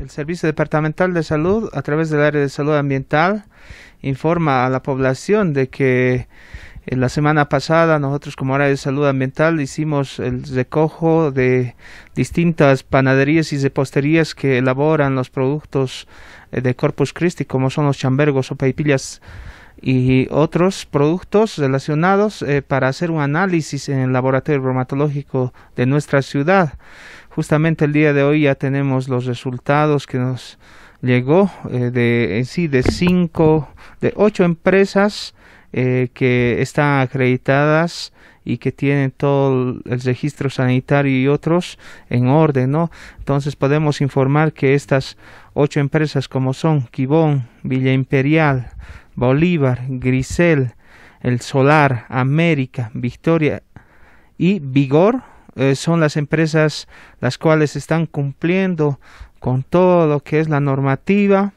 El Servicio Departamental de Salud, a través del área de salud ambiental, informa a la población de que eh, la semana pasada nosotros como área de salud ambiental hicimos el recojo de distintas panaderías y reposterías que elaboran los productos eh, de Corpus Christi, como son los chambergos o peipillas y otros productos relacionados eh, para hacer un análisis en el laboratorio bromatológico de nuestra ciudad. Justamente el día de hoy ya tenemos los resultados que nos llegó eh, de en sí de cinco, de ocho empresas eh, que están acreditadas y que tienen todo el registro sanitario y otros en orden, ¿no? Entonces podemos informar que estas ocho empresas como son Quibón, Villa Imperial, Bolívar, Grisel, El Solar, América, Victoria y Vigor eh, son las empresas las cuales están cumpliendo con todo lo que es la normativa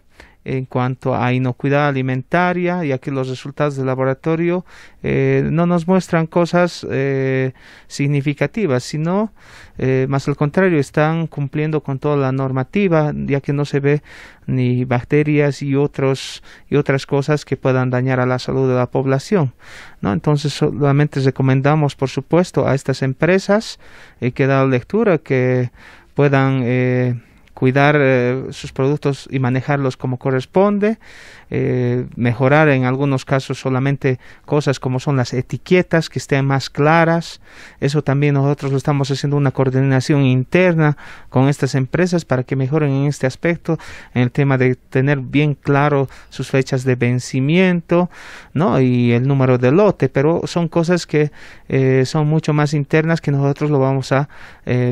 en cuanto a inocuidad alimentaria, ya que los resultados del laboratorio eh, no nos muestran cosas eh, significativas, sino eh, más al contrario, están cumpliendo con toda la normativa, ya que no se ve ni bacterias y, otros, y otras cosas que puedan dañar a la salud de la población. ¿no? Entonces, solamente recomendamos, por supuesto, a estas empresas que dan lectura que puedan cuidar eh, sus productos y manejarlos como corresponde, eh, mejorar en algunos casos solamente cosas como son las etiquetas que estén más claras. Eso también nosotros lo estamos haciendo una coordinación interna con estas empresas para que mejoren en este aspecto, en el tema de tener bien claro sus fechas de vencimiento, ¿no? Y el número de lote, pero son cosas que eh, son mucho más internas que nosotros lo vamos a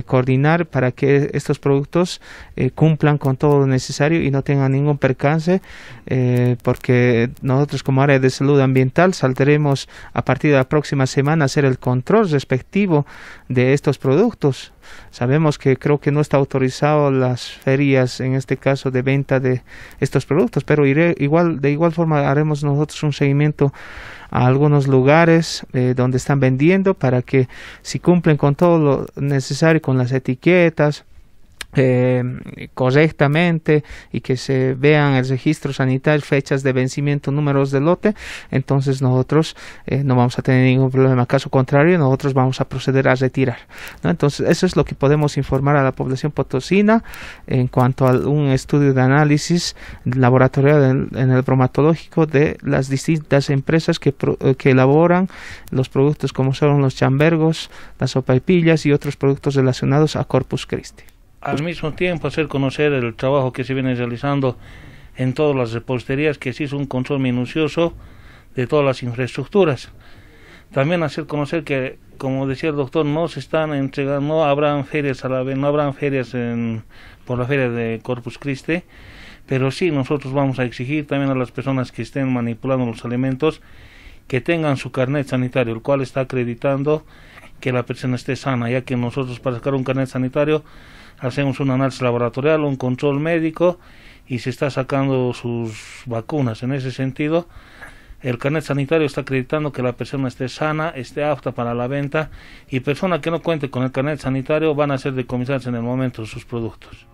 coordinar para que estos productos eh, cumplan con todo lo necesario y no tengan ningún percance, eh, porque nosotros como área de salud ambiental saldremos a partir de la próxima semana a hacer el control respectivo de estos productos. Sabemos que creo que no está autorizado las ferias, en este caso, de venta de estos productos, pero de igual forma haremos nosotros un seguimiento a algunos lugares eh, donde están vendiendo para que si cumplen con todo lo necesario, con las etiquetas, eh, correctamente y que se vean el registro sanitario, fechas de vencimiento, números de lote, entonces nosotros eh, no vamos a tener ningún problema. Caso contrario, nosotros vamos a proceder a retirar. Entonces, eso es lo que podemos informar a la población potosina en cuanto a un estudio de análisis laboratorio en, el bromatológico de las distintas empresas que, eh, que elaboran los productos como son los chambergos, las sopaipillas y otros productos relacionados a Corpus Christi al mismo tiempo hacer conocer el trabajo que se viene realizando en todas las reposterías, que se es un control minucioso de todas las infraestructuras. También hacer conocer que, como decía el doctor, no se están entregando, no habrán ferias a la no habrán ferias por la feria de Corpus Christi, pero sí nosotros vamos a exigir también a las personas que estén manipulando los alimentos que tengan su carnet sanitario, el cual está acreditando que la persona esté sana, ya que nosotros para sacar un carnet sanitario hacemos un análisis laboratorial, un control médico y se está sacando sus vacunas. En ese sentido, el carnet sanitario está acreditando que la persona esté sana, esté apta para la venta y personas que no cuenten con el carnet sanitario van a ser decomisadas en el momento de sus productos.